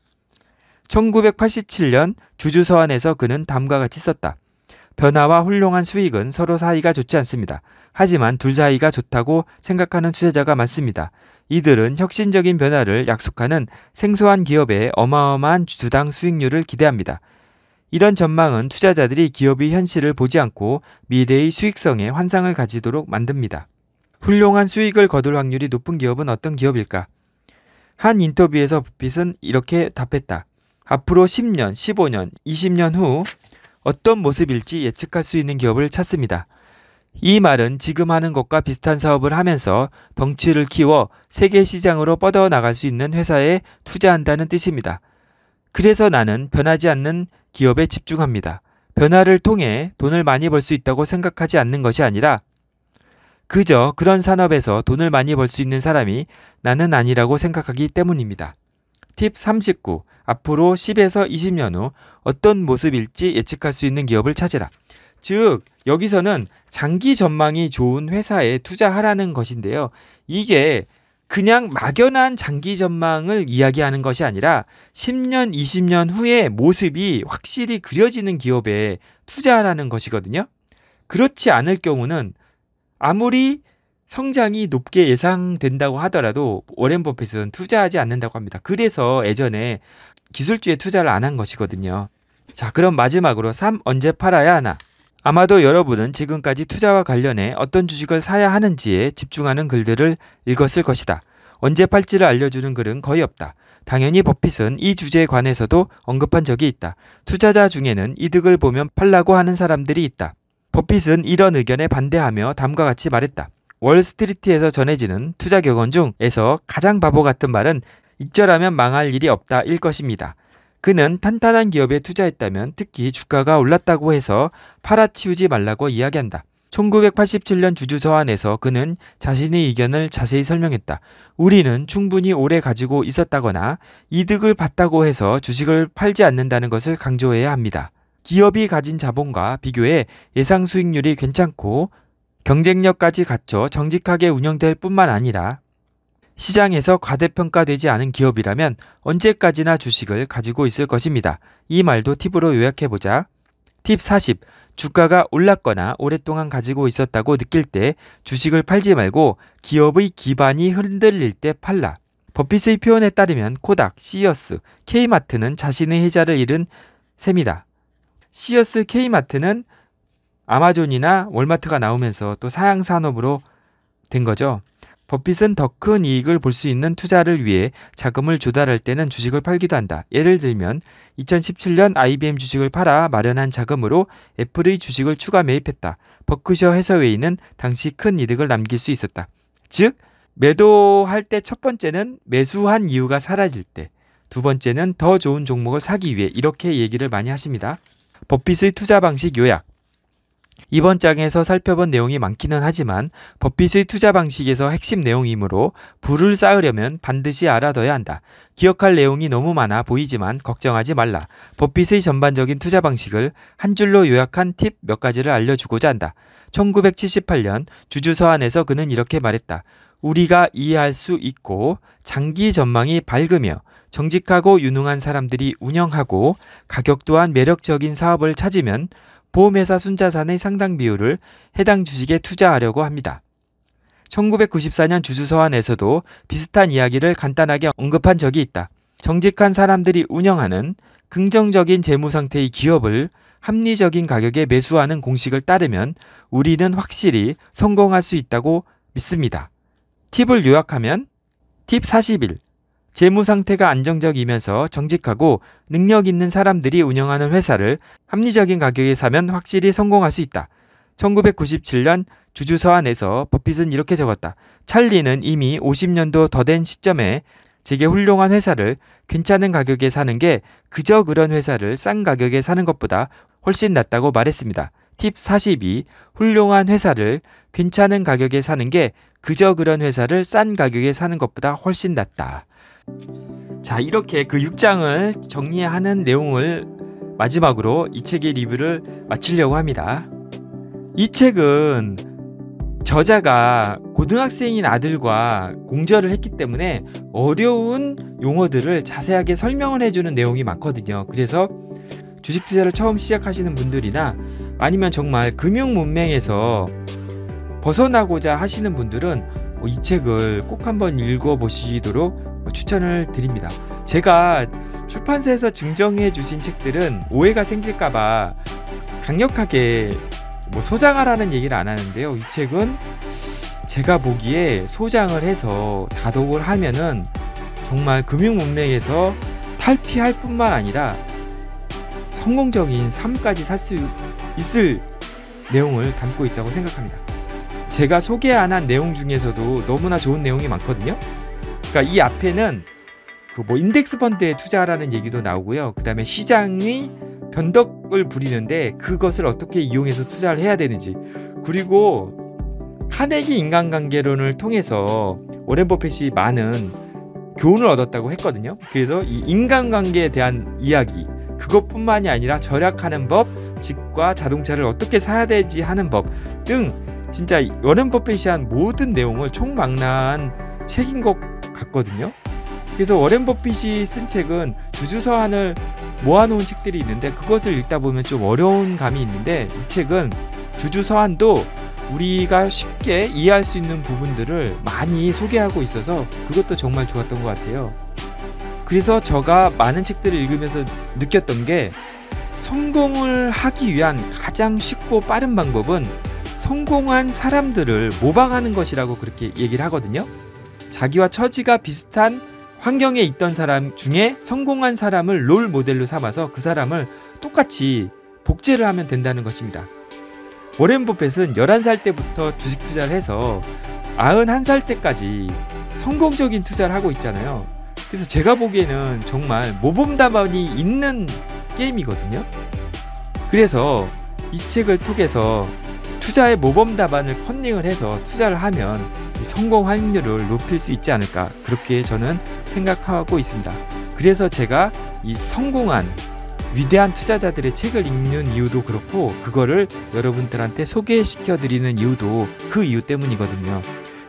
1987년 주주 서한에서 그는 다음과 같이 썼다. 변화와 훌륭한 수익은 서로 사이가 좋지 않습니다. 하지만 둘 사이가 좋다고 생각하는 투자자가 많습니다. 이들은 혁신적인 변화를 약속하는 생소한 기업의 어마어마한 주당 수익률을 기대합니다. 이런 전망은 투자자들이 기업이 현실을 보지 않고 미래의 수익성에 환상을 가지도록 만듭니다. 훌륭한 수익을 거둘 확률이 높은 기업은 어떤 기업일까? 한 인터뷰에서 부핏은 이렇게 답했다. 앞으로 10년, 15년, 20년 후 어떤 모습일지 예측할 수 있는 기업을 찾습니다. 이 말은 지금 하는 것과 비슷한 사업을 하면서 덩치를 키워 세계 시장으로 뻗어 나갈 수 있는 회사에 투자한다는 뜻입니다. 그래서 나는 변하지 않는 기업에 집중합니다. 변화를 통해 돈을 많이 벌 수 있다고 생각하지 않는 것이 아니라 그저 그런 산업에서 돈을 많이 벌 수 있는 사람이 나는 아니라고 생각하기 때문입니다. 팁 39. 앞으로 10에서 20년 후 어떤 모습일지 예측할 수 있는 기업을 찾으라. 즉 여기서는 장기 전망이 좋은 회사에 투자하라는 것인데요. 이게 그냥 막연한 장기 전망을 이야기하는 것이 아니라 10년, 20년 후에 모습이 확실히 그려지는 기업에 투자하라는 것이거든요. 그렇지 않을 경우는 아무리 성장이 높게 예상된다고 하더라도 워렌 버핏은 투자하지 않는다고 합니다. 그래서 예전에 기술주에 투자를 안 한 것이거든요. 자, 그럼 마지막으로 3. 언제 팔아야 하나? 아마도 여러분은 지금까지 투자와 관련해 어떤 주식을 사야 하는지에 집중하는 글들을 읽었을 것이다. 언제 팔지를 알려주는 글은 거의 없다. 당연히 버핏은 이 주제에 관해서도 언급한 적이 있다. 투자자 중에는 이득을 보면 팔라고 하는 사람들이 있다. 버핏은 이런 의견에 반대하며 다음과 같이 말했다. 월스트리트에서 전해지는 투자 격언 중에서 가장 바보 같은 말은 익절하면 망할 일이 없다 일 것입니다. 그는 탄탄한 기업에 투자했다면 특히 주가가 올랐다고 해서 팔아치우지 말라고 이야기한다. 1987년 주주 서한에서 그는 자신의 의견을 자세히 설명했다. 우리는 충분히 오래 가지고 있었다거나 이득을 봤다고 해서 주식을 팔지 않는다는 것을 강조해야 합니다. 기업이 가진 자본과 비교해 예상 수익률이 괜찮고 경쟁력까지 갖춰 정직하게 운영될 뿐만 아니라 시장에서 과대평가되지 않은 기업이라면 언제까지나 주식을 가지고 있을 것입니다. 이 말도 팁으로 요약해보자. 팁 40. 주가가 올랐거나 오랫동안 가지고 있었다고 느낄 때 주식을 팔지 말고 기업의 기반이 흔들릴 때 팔라. 버핏의 표현에 따르면 코닥, 시어스, K마트는 자신의 해자를 잃은 셈이다. 시어스 K마트는 아마존이나 월마트가 나오면서 또 사양 산업으로 된 거죠. 버핏은 더 큰 이익을 볼 수 있는 투자를 위해 자금을 조달할 때는 주식을 팔기도 한다. 예를 들면 2017년 IBM 주식을 팔아 마련한 자금으로 애플의 주식을 추가 매입했다. 버크셔 해서웨이는 당시 큰 이득을 남길 수 있었다. 즉 매도할 때 첫 번째는 매수한 이유가 사라질 때, 두 번째는 더 좋은 종목을 사기 위해 이렇게 얘기를 많이 하십니다. 버핏의 투자 방식 요약 이번 장에서 살펴본 내용이 많기는 하지만 버핏의 투자 방식에서 핵심 내용이므로 부를 쌓으려면 반드시 알아둬야 한다. 기억할 내용이 너무 많아 보이지만 걱정하지 말라. 버핏의 전반적인 투자 방식을 한 줄로 요약한 팁 몇 가지를 알려주고자 한다. 1978년 주주서한에서 그는 이렇게 말했다. 우리가 이해할 수 있고 장기 전망이 밝으며 정직하고 유능한 사람들이 운영하고 가격 또한 매력적인 사업을 찾으면 보험회사 순자산의 상당 비율을 해당 주식에 투자하려고 합니다. 1994년 주주서한에서도 비슷한 이야기를 간단하게 언급한 적이 있다. 정직한 사람들이 운영하는 긍정적인 재무상태의 기업을 합리적인 가격에 매수하는 공식을 따르면 우리는 확실히 성공할 수 있다고 믿습니다. 팁을 요약하면 팁 41. 재무 상태가 안정적이면서 정직하고 능력 있는 사람들이 운영하는 회사를 합리적인 가격에 사면 확실히 성공할 수 있다. 1997년 주주 서한에서 버핏은 이렇게 적었다. 찰리는 이미 50년도 더 된 시점에 제게 훌륭한 회사를 괜찮은 가격에 사는 게 그저 그런 회사를 싼 가격에 사는 것보다 훨씬 낫다고 말했습니다. 팁 42. 훌륭한 회사를 괜찮은 가격에 사는 게 그저 그런 회사를 싼 가격에 사는 것보다 훨씬 낫다. 자, 이렇게 그 6장을 정리하는 내용을 마지막으로 이 책의 리뷰를 마치려고 합니다. 이 책은 저자가 고등학생인 아들과 공절을 했기 때문에 어려운 용어들을 자세하게 설명을 해주는 내용이 많거든요. 그래서 주식 투자를 처음 시작하시는 분들이나 아니면 정말 금융 문맹에서 벗어나고자 하시는 분들은 뭐 이 책을 꼭 한번 읽어보시도록 뭐 추천을 드립니다. 제가 출판사에서 증정해 주신 책들은 오해가 생길까봐 강력하게 뭐 소장하라는 얘기를 안 하는데요. 이 책은 제가 보기에 소장을 해서 다독을 하면은 정말 금융 문맥에서 탈피할 뿐만 아니라 성공적인 삶까지 살 수 있을 내용을 담고 있다고 생각합니다. 제가 소개 안한 내용 중에서도 너무나 좋은 내용이 많거든요. 그러니까 이 앞에는 그 뭐 인덱스 펀드에 투자하라는 얘기도 나오고요. 그다음에 시장의 변덕을 부리는데 그것을 어떻게 이용해서 투자를 해야 되는지 그리고 카네기 인간관계론을 통해서 워렌 버핏이 많은 교훈을 얻었다고 했거든요. 그래서 이 인간관계에 대한 이야기 그것뿐만이 아니라 절약하는 법, 집과 자동차를 어떻게 사야 되지 하는 법등 진짜 워렌 버핏이 한 모든 내용을 총망라한 책인 것 같거든요. 그래서 워렌 버핏이 쓴 책은 주주 서한을 모아놓은 책들이 있는데 그것을 읽다 보면 좀 어려운 감이 있는데 이 책은 주주 서한도 우리가 쉽게 이해할 수 있는 부분들을 많이 소개하고 있어서 그것도 정말 좋았던 것 같아요. 그래서 제가 많은 책들을 읽으면서 느꼈던 게 성공을 하기 위한 가장 쉽고 빠른 방법은 성공한 사람들을 모방하는 것이라고 그렇게 얘기를 하거든요. 자기와 처지가 비슷한 환경에 있던 사람 중에 성공한 사람을 롤 모델로 삼아서 그 사람을 똑같이 복제를 하면 된다는 것입니다. 워렌 버펫은 11살 때부터 주식 투자를 해서 91살 때까지 성공적인 투자를 하고 있잖아요. 그래서 제가 보기에는 정말 모범답안이 있는 게임이거든요. 그래서 이 책을 통해서 투자의 모범 답안을 컨닝을 해서 투자를 하면 성공 확률을 높일 수 있지 않을까 그렇게 저는 생각하고 있습니다. 그래서 제가 이 성공한 위대한 투자자들의 책을 읽는 이유도 그렇고 그거를 여러분들한테 소개시켜 드리는 이유도 그 이유 때문이거든요.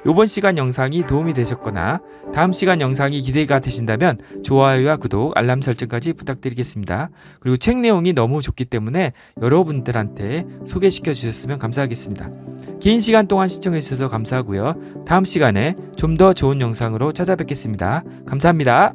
요번 시간 영상이 도움이 되셨거나 다음 시간 영상이 기대가 되신다면 좋아요와 구독, 알람 설정까지 부탁드리겠습니다. 그리고 책 내용이 너무 좋기 때문에 여러분들한테 소개시켜 주셨으면 감사하겠습니다. 긴 시간 동안 시청해 주셔서 감사하고요. 다음 시간에 좀 더 좋은 영상으로 찾아뵙겠습니다. 감사합니다.